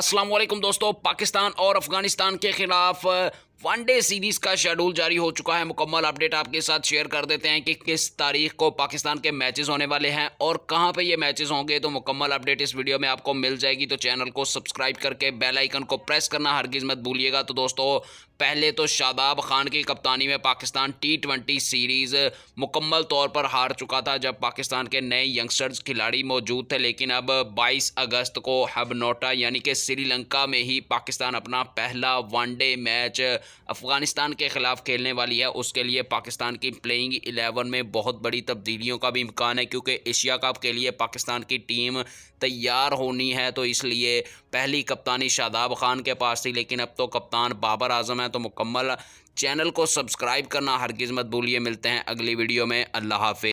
असलम दोस्तों पाकिस्तान और अफगानिस्तान के खिलाफ वनडे सीरीज का शेड्यूल जारी हो चुका है मुकम्मल अपडेट आपके साथ शेयर कर देते हैं कि किस तारीख को पाकिस्तान के मैचेस होने वाले हैं और कहां पे ये मैचेस होंगे तो मुकम्मल अपडेट इस वीडियो में आपको मिल जाएगी तो चैनल को सब्सक्राइब करके बेल आइकन को प्रेस करना हरगिज मत भूलिएगा तो दोस्तों पहले तो शादाब खान की कप्तानी में पाकिस्तान टी ट्वेंटी सीरीज़ मुकम्मल तौर पर हार चुका था जब पाकिस्तान के नए यंगस्टर्स खिलाड़ी मौजूद थे लेकिन अब 22 अगस्त को हबनोटा यानी कि श्रीलंका में ही पाकिस्तान अपना पहला वनडे मैच अफगानिस्तान के ख़िलाफ़ खेलने वाली है उसके लिए पाकिस्तान की प्लेइंग एलेवन में बहुत बड़ी तब्दीलियों का भी इम्कान है क्योंकि एशिया कप के लिए पाकिस्तान की टीम तैयार होनी है तो इसलिए पहली कप्तानी शादाब खान के पास थी लेकिन अब तो कप्तान बाबर आजम है तो मुकम्मल चैनल को सब्सक्राइब करना हरगिज़ मत भूलिए मिलते हैं अगली वीडियो में अल्लाह हाफि